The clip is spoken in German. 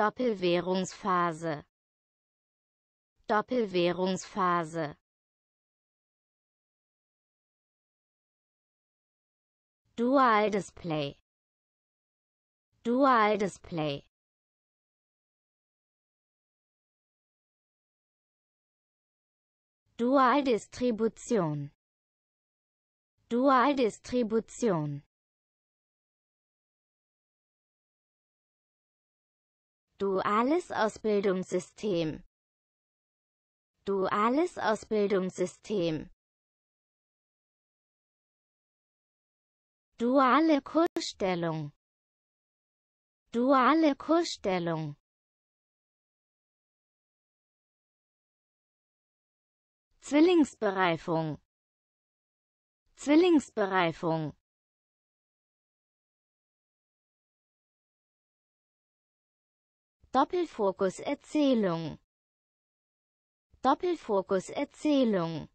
Doppelwährungsphase Doppelwährungsphase Dual Display Dual Display Dual Distribution Dual Distribution Duales Ausbildungssystem. Duales Ausbildungssystem. Duale Kursstellung. Duale Kursstellung. Zwillingsbereifung. Zwillingsbereifung. Doppelfokus Erzählung Doppelfokus Erzählung